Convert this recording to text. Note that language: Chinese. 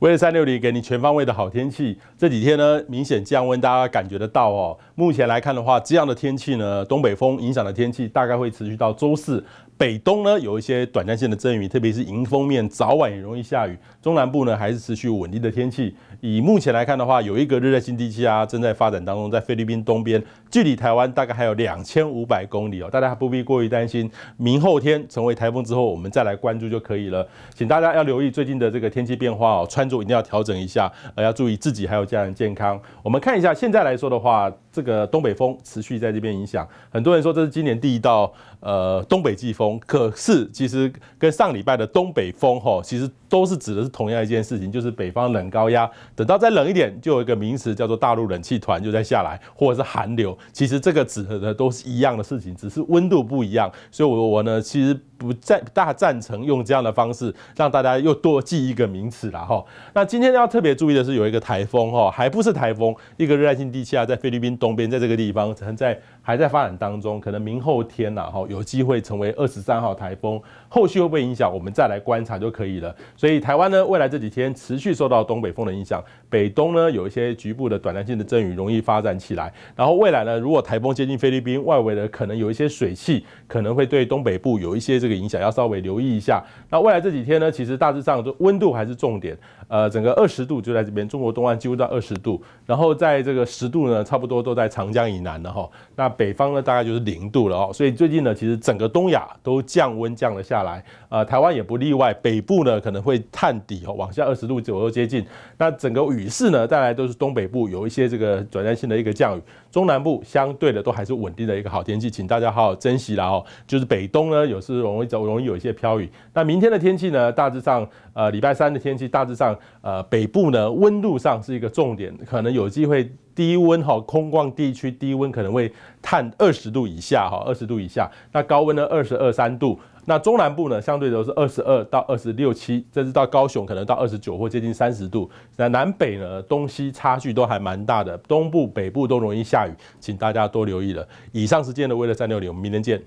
为了三六零，给你全方位的好天气。这几天呢，明显降温，大家感觉得到哦。目前来看的话，这样的天气呢，东北风影响的天气大概会持续到周四。北东呢有一些短暂性的阵雨，特别是迎风面，早晚也容易下雨。中南部呢还是持续稳定的天气。以目前来看的话，有一个热带性低气压正在发展当中，在菲律宾东边，距离台湾大概还有两千五百公里哦，大家不必过于担心。明后天成为台风之后，我们再来关注就可以了。请大家要留意最近的这个天气变化哦，穿着一定要调整一下，呃，要注意自己还有家人健康。我们看一下现在来说的话。这个东北风持续在这边影响，很多人说这是今年第一道呃东北季风，可是其实跟上礼拜的东北风吼，其实都是指的是同样一件事情，就是北方冷高压等到再冷一点，就有一个名词叫做大陆冷气团就在下来，或者是寒流，其实这个指的都是一样的事情，只是温度不一样，所以，我我呢其实。不赞大赞成用这样的方式，让大家又多记一个名词了哈。那今天要特别注意的是，有一个台风哈，还不是台风，一个热带性低气压在菲律宾东边，在这个地方正在还在发展当中，可能明后天呐哈有机会成为二十三号台风，后续会不会影响，我们再来观察就可以了。所以台湾呢，未来这几天持续受到东北风的影响，北东呢有一些局部的短暂性的阵雨容易发展起来，然后未来呢，如果台风接近菲律宾外围的，可能有一些水汽可能会对东北部有一些这。这个影响要稍微留意一下。那未来这几天呢，其实大致上就温度还是重点。呃，整个二十度就在这边，中国东岸几乎到二十度，然后在这个十度呢，差不多都在长江以南了哈。那北方呢，大概就是零度了哦。所以最近呢，其实整个东亚都降温降了下来，呃，台湾也不例外。北部呢可能会探底哦，往下二十度左右接近。那整个雨势呢，带来都是东北部有一些这个转暂性的一个降雨，中南部相对的都还是稳定的一个好天气，请大家好好珍惜了哦。就是北东呢，有时容。容易走，容易有一些飘雨。那明天的天气呢？大致上，呃，礼拜三的天气大致上，呃，北部呢温度上是一个重点，可能有机会低温哈，空旷地区低温可能会探二十度以下哈，二十度以下。那高温呢，二十二三度。那中南部呢，相对都是二十二到二十六七，甚至到高雄可能到二十九或接近三十度。那南北呢，东西差距都还蛮大的，东部北部都容易下雨，请大家多留意了。以上是今天的《未来三六零》，我们明天见。